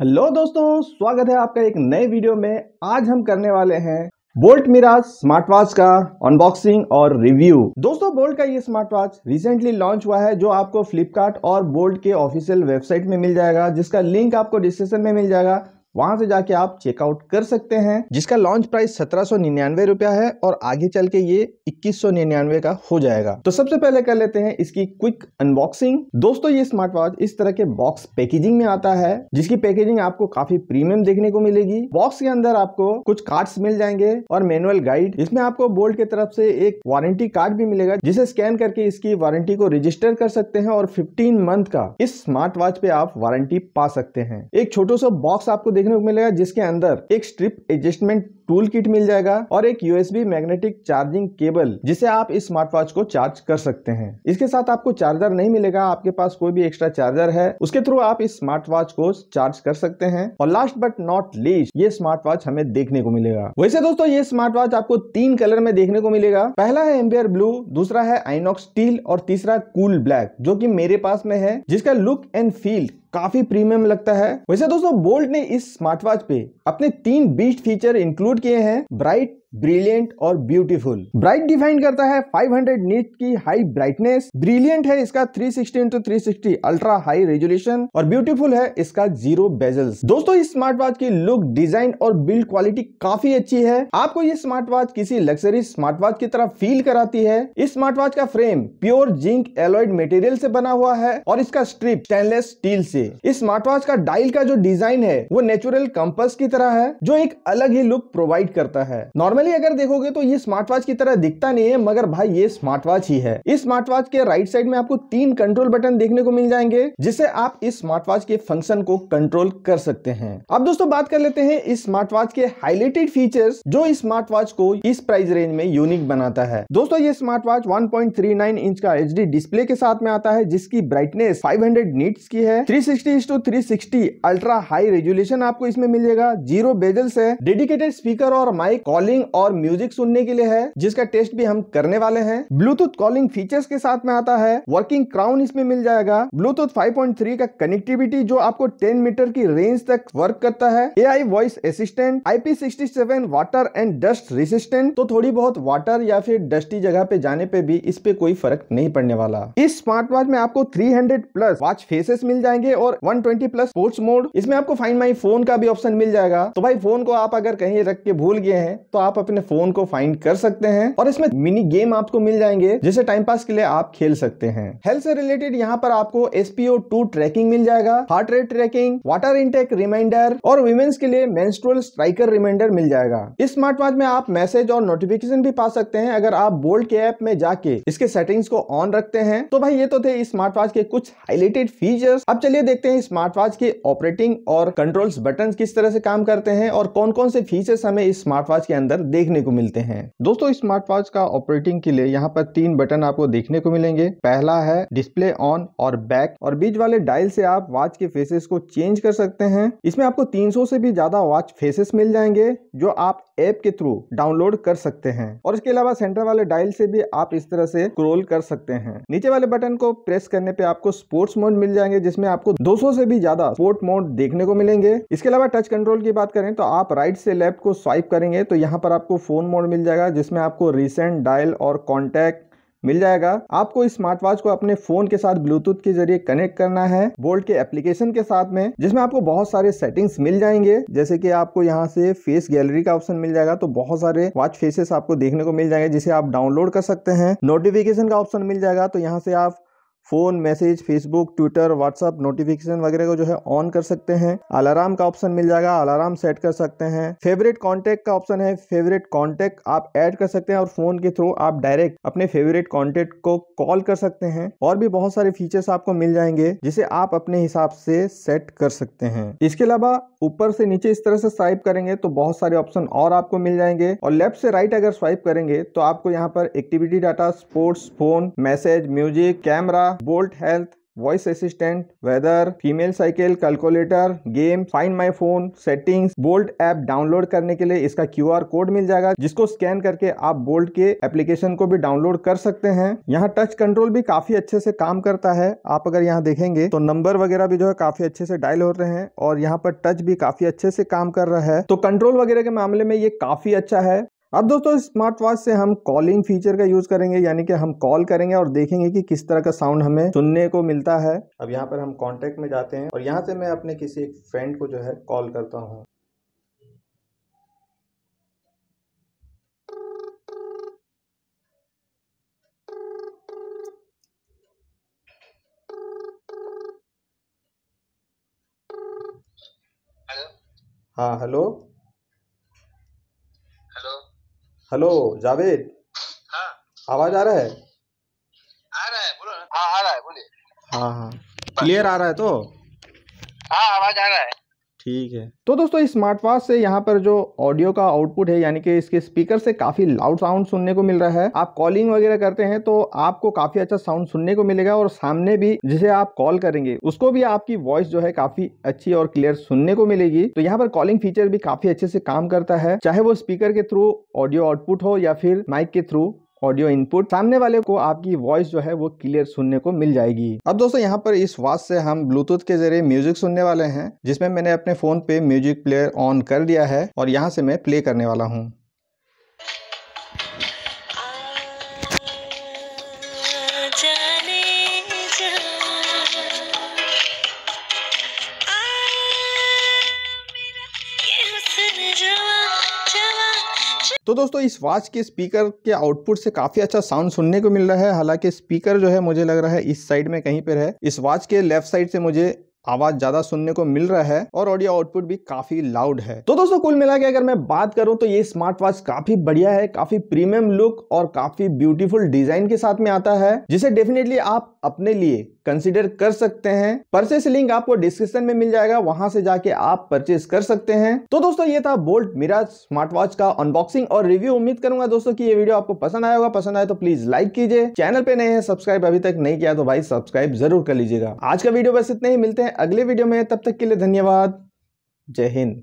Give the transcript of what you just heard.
hello दोस्तों स्वागत है आपका एक नए वीडियो में आज हम करने वाले हैं बोल्ट मिराज स्मार्ट वॉच का अनबॉक्सिंग और रिव्यू दोस्तों बोल्ट का ये स्मार्ट वॉच रिसेंटली लॉन्च हुआ है जो आपको फ्लिपकार्ट और बोल्ट के ऑफिशियल वेबसाइट में मिल जाएगा जिसका लिंक आपको डिस्क्रिप्शन में मिल जाएगा वहां से जाके आप चेकआउट कर सकते हैं जिसका लॉन्च प्राइस सत्रह सौ निन्यानवे रुपया है और आगे चल के ये इक्कीस सौ निन्यानवे का हो जाएगा तो सबसे पहले कर लेते हैं इसकी क्विक अनबॉक्सिंग दोस्तों ये स्मार्ट वॉच इस तरह के बॉक्स पैकेजिंग में आता है जिसकी पैकेजिंग आपको काफी प्रीमियम देखने को मिलेगी बॉक्स के अंदर आपको कुछ कार्ड्स मिल जाएंगे और मैनुअल गाइड इसमें आपको बोल्ट की तरफ से एक वारंटी कार्ड भी मिलेगा जिसे स्कैन करके इसकी वारंटी को रजिस्टर कर सकते हैं और फिफ्टीन मंथ का इस स्मार्ट वॉच पे आप वारंटी पा सकते हैं एक छोटो सा बॉक्स आपको देख देखने को मिलेगा जिसके अंदर एक स्ट्रिप एडजस्टमेंट टूल किट मिल जाएगा और एक यूएसबी मैग्नेटिक चार्जिंग केबल जिसे आप इस स्मार्ट वॉच को चार्ज कर सकते हैं इसके साथ आपको चार्जर नहीं मिलेगा आपके पास कोई भी एक्स्ट्रा चार्जर है उसके थ्रू आप इस स्मार्ट वॉच को चार्ज कर सकते हैं और लास्ट बट नॉट लीस्ट ये स्मार्ट वॉच हमें देखने को मिलेगा वैसे दोस्तों ये स्मार्ट वॉच आपको तीन कलर में देखने को मिलेगा पहला है एम्पियर ब्लू दूसरा है आइनॉक्स स्टील और तीसरा कूल ब्लैक जो की मेरे पास में है जिसका लुक एंड फील काफी प्रीमियम लगता है वैसे दोस्तों बोल्ट ने इस स्मार्ट वॉच पे अपने तीन बीस्ट फीचर इंक्लूड किए हैं ब्राइट ब्रिलियंट और ब्यूटीफुल ब्राइट डिफाइन करता है 500 नीट की हाई ब्राइटनेस ब्रिलियंट है इसका 360 sixty into three ultra high resolution और ब्यूटीफुल है इसका जीरो बेजल्स दोस्तों इस स्मार्ट वॉच की लुक डिजाइन और बिल्ड क्वालिटी काफी अच्छी है आपको ये स्मार्ट वॉच किसी लग्जरी स्मार्ट वॉच की तरह फील कराती है इस स्मार्ट वॉच का frame pure zinc alloyed material से बना हुआ है और इसका स्ट्रिप स्टेनलेस स्टील से इस स्मार्ट वॉच का डायल का जो डिजाइन है वो नेचुरल कंपस की तरह है जो एक अलग ही लुक प्रोवाइड करता है नॉर्मल नॉर्मली अगर देखोगे तो ये स्मार्ट वॉच की तरह दिखता नहीं है मगर भाई ये स्मार्ट वॉच ही है इस स्मार्ट वॉच के राइट साइड में आपको तीन कंट्रोल बटन देखने को मिल जाएंगे जिससे आप इस स्मार्ट वॉच के फंक्शन को कंट्रोल कर सकते हैं अब दोस्तों बात कर लेते हैं इस स्मार्ट वॉच के हाईलाइटेड फीचर जो इस स्मार्ट वॉच को इस प्राइस रेंज में यूनिक बनाता है दोस्तों ये स्मार्ट वॉच वन इंच का एच डिस्प्ले के साथ में आता है जिसकी ब्राइटनेस फाइव हंड्रेड की है three sixty two three ultra high resolution आपको इसमें मिलेगा जीरो बेजल्स है डेडिकेटेड स्पीकर और माइक कॉलिंग और म्यूजिक सुनने के लिए है जिसका टेस्ट भी हम करने वाले हैं ब्लूटूथ कॉलिंग फीचर्स के साथ में आता है वर्किंग क्राउन इसमें मिल जाएगा ब्लूटूथ 5.3 का कनेक्टिविटी जो आपको 10 मीटर की रेंज तक वर्क करता है A I voice assistant I water and dust resistant तो थोड़ी बहुत वाटर या फिर डस्टी जगह पे जाने पे भी इस पे कोई फर्क नहीं पड़ने वाला इस स्मार्ट वॉच में आपको थ्री प्लस वॉच फेसेस मिल जाएंगे और वन प्लस स्पोर्ट्स मोड इसमें आपको फाइन माई फोन का भी ऑप्शन मिल जाएगा तो भाई फोन को आप अगर कहीं रख के भूल गए हैं तो आप अपने फोन को फाइंड कर सकते हैं और इसमें मिनी गेम आपको मिल जाएंगे जिसे टाइम पास के लिए आप खेल सकते हैं हेल्थ से रिलेटेड यहाँ पर आपको एसपीओ टू ट्रैकिंग मिल जाएगा heart rate tracking water intake reminder और वुमेन्स के लिए मेन्स्ट्रोल स्ट्राइकर रिमाइंडर मिल जाएगा इस स्मार्ट वॉच में आप मैसेज और नोटिफिकेशन भी पा सकते हैं अगर आप बोल्ड के ऐप में जाके इसके सेटिंग्स को ऑन रखते हैं तो भाई ये तो थे इस स्मार्ट वॉच के कुछ हाईलाइटेड फीचर्स अब चलिए देखते हैं स्मार्ट वॉच के ऑपरेटिंग और कंट्रोल्स बटन किस तरह से काम करते हैं और कौन कौन से फीचर्स हमें इस स्मार्ट वॉच के अंदर देखने को मिलते हैं दोस्तों स्मार्ट वॉच का ऑपरेटिंग के लिए यहाँ पर तीन बटन आपको देखने को मिलेंगे पहला है डिस्प्ले ऑन और बैक और बीच वाले डायल से आप वॉच के फेसेस को चेंज कर सकते हैं इसमें आपको 300 से भी ज्यादा वॉच फेसेस मिल जाएंगे जो आप ऐप के थ्रू डाउनलोड कर सकते हैं और इसके अलावा सेंटर वाले डायल से भी आप इस तरह से क्रोल कर सकते हैं नीचे वाले बटन को प्रेस करने पे आपको स्पोर्ट्स मोड मिल जाएंगे जिसमें आपको 200 से भी ज्यादा स्पोर्ट मोड देखने को मिलेंगे इसके अलावा टच कंट्रोल की बात करें तो आप राइट से लेफ्ट को स्वाइप करेंगे तो यहाँ पर आपको फ़ोन मोड मिल जाएगा जिसमें आपको रिसेंट डायल और कॉन्टैक्ट मिल जाएगा आपको इस स्मार्ट वॉच को अपने फोन के साथ ब्लूटूथ के जरिए कनेक्ट करना है बोल्ट के एप्लीकेशन के साथ में जिसमें आपको बहुत सारे सेटिंग्स मिल जाएंगे जैसे कि आपको यहाँ से फेस गैलरी का ऑप्शन मिल जाएगा तो बहुत सारे वॉच फेसेस आपको देखने को मिल जाएंगे जिसे आप डाउनलोड कर सकते हैं नोटिफिकेशन का ऑप्शन मिल जाएगा तो यहाँ से आप phone message Facebook Twitter WhatsApp notification वगैरह को जो है ऑन कर सकते हैं अलार्म का ऑप्शन मिल जाएगा अलार्म सेट कर सकते हैं फेवरेट कॉन्टेक्ट का ऑप्शन है फेवरेट कॉन्टेक्ट आप ऐड कर सकते हैं और फोन के थ्रू आप डायरेक्ट अपने फेवरेट कॉन्टेक्ट को कॉल कर सकते हैं और भी बहुत सारे फीचर्स आपको मिल जाएंगे जिसे आप अपने हिसाब से सेट कर सकते हैं इसके अलावा ऊपर से नीचे इस तरह से स्वाइप करेंगे तो बहुत सारे ऑप्शन और आपको मिल जाएंगे और लेफ्ट से राइट अगर स्वाइप करेंगे तो आपको यहाँ पर activity data sports phone message music camera Bolt health voice assistant weather female cycle calculator game find my phone settings Bolt app download करने के लिए इसका क्यूआर कोड मिल जाएगा जिसको स्कैन करके आप बोल्ट के एप्लीकेशन को भी डाउनलोड कर सकते हैं यहाँ टच कंट्रोल भी काफी अच्छे से काम करता है आप अगर यहाँ देखेंगे तो नंबर वगैरह भी जो है काफी अच्छे से डायल हो रहे हैं और यहाँ पर टच भी काफी अच्छे से काम कर रहा है तो कंट्रोल वगैरह के मामले में ये काफी अच्छा है अब दोस्तों स्मार्ट वॉच से हम कॉलिंग फीचर का यूज करेंगे यानी कि हम कॉल करेंगे और देखेंगे कि किस तरह का साउंड हमें सुनने को मिलता है अब यहाँ पर हम कॉन्टेक्ट में जाते हैं और यहाँ से मैं अपने किसी एक फ्रेंड को जो है कॉल करता हूँ हाँ हेलो हेलो जावेद हाँ आवाज आ रहा है आ रहा है बोलो हाँ आ रहा है बोलिए हाँ हाँ क्लियर आ रहा है तो हाँ आवाज आ रहा है ठीक है तो दोस्तों स्मार्ट वॉच से यहाँ पर जो ऑडियो का आउटपुट है यानी कि इसके स्पीकर से काफी लाउड साउंड सुनने को मिल रहा है आप कॉलिंग वगैरह करते हैं तो आपको काफी अच्छा साउंड सुनने को मिलेगा और सामने भी जिसे आप कॉल करेंगे उसको भी आपकी वॉइस जो है काफी अच्छी और क्लियर सुनने को मिलेगी तो यहाँ पर कॉलिंग फीचर भी काफी अच्छे से काम करता है चाहे वो स्पीकर के थ्रू ऑडियो आउटपुट हो या फिर माइक के थ्रू ऑडियो इनपुट सामने वाले को आपकी वॉइस जो है वो क्लियर सुनने को मिल जाएगी अब दोस्तों यहाँ पर इस वॉच से हम ब्लूटूथ के जरिए म्यूजिक सुनने वाले हैं जिसमें मैंने अपने फोन पे म्यूजिक प्लेयर ऑन कर दिया है और यहाँ से मैं प्ले करने वाला हूँ जाने तो दोस्तों इस वॉच के स्पीकर के आउटपुट से काफी अच्छा साउंड सुनने को मिल रहा है हालांकि स्पीकर जो है मुझे लग रहा है इस साइड में कहीं पर है इस वॉच के लेफ्ट साइड से मुझे आवाज ज्यादा सुनने को मिल रहा है और ऑडियो आउटपुट भी काफी लाउड है तो दोस्तों कुल मिला के अगर मैं बात करूं तो ये स्मार्ट वॉच काफी बढ़िया है काफी प्रीमियम लुक और काफी ब्यूटीफुल डिजाइन के साथ में आता है जिसे डेफिनेटली आप अपने लिए कंसिडर कर सकते हैं परचेस लिंक आपको डिस्क्रिप्शन में मिल जाएगा वहां से जाके आप परचेस कर सकते हैं तो दोस्तों ये था बोल्ट मिराज स्मार्ट वॉच का अनबॉक्सिंग और रिव्यू उम्मीद करूंगा दोस्तों की ये वीडियो आपको पसंद आया होगा पसंद आए तो प्लीज लाइक कीजिए चैनल पे नए हैं सब्सक्राइब अभी तक नहीं किया तो भाई सब्सक्राइब जरूर कर लीजिएगा आज का वीडियो बस इतने ही मिलते हैं अगले वीडियो में तब तक के लिए धन्यवाद जय हिंद